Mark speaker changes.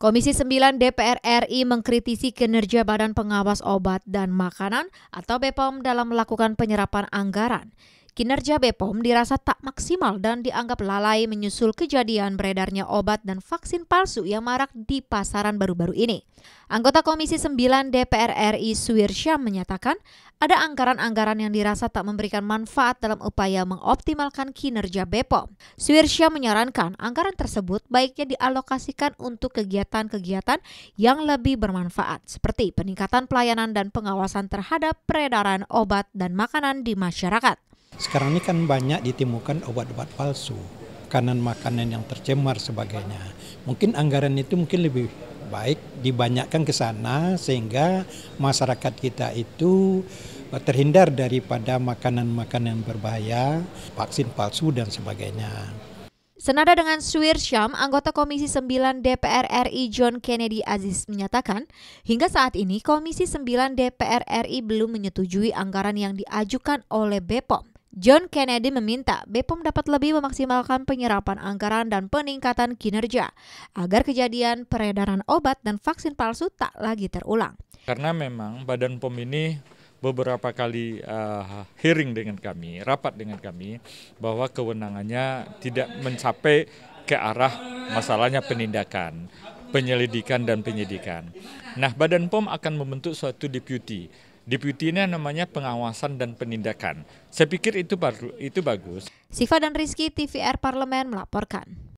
Speaker 1: Komisi 9 DPR RI mengkritisi kinerja Badan Pengawas Obat dan Makanan atau BPOM dalam melakukan penyerapan anggaran. Kinerja BPOM dirasa tak maksimal dan dianggap lalai menyusul kejadian beredarnya obat dan vaksin palsu yang marak di pasaran baru-baru ini. Anggota Komisi 9 DPR RI Suwirsyah menyatakan ada anggaran-anggaran yang dirasa tak memberikan manfaat dalam upaya mengoptimalkan kinerja BPOM. Suwirsyah menyarankan anggaran tersebut baiknya dialokasikan untuk kegiatan-kegiatan yang lebih bermanfaat seperti peningkatan pelayanan dan pengawasan terhadap peredaran obat dan makanan di masyarakat.
Speaker 2: Sekarang ini kan banyak ditemukan obat-obat palsu, kanan makanan yang tercemar sebagainya. Mungkin anggaran itu mungkin lebih baik dibanyakan ke sana sehingga masyarakat kita itu eh, terhindar daripada makanan-makanan berbahaya, vaksin palsu dan sebagainya.
Speaker 1: Senada dengan Suir Syam, anggota Komisi 9 DPR RI John Kennedy Aziz menyatakan, hingga saat ini Komisi 9 DPR RI belum menyetujui anggaran yang diajukan oleh BPOM. John Kennedy meminta BPOM dapat lebih memaksimalkan penyerapan anggaran dan peningkatan kinerja agar kejadian peredaran obat dan vaksin palsu tak lagi terulang.
Speaker 3: Karena memang Badan POM ini beberapa kali uh, hearing dengan kami, rapat dengan kami bahwa kewenangannya tidak mencapai ke arah masalahnya penindakan, penyelidikan dan penyidikan. Nah, Badan POM akan membentuk suatu deputi Deputi ini namanya pengawasan dan penindakan. Saya pikir itu itu bagus.
Speaker 1: Siva dan Rizky TVR Parlemen melaporkan.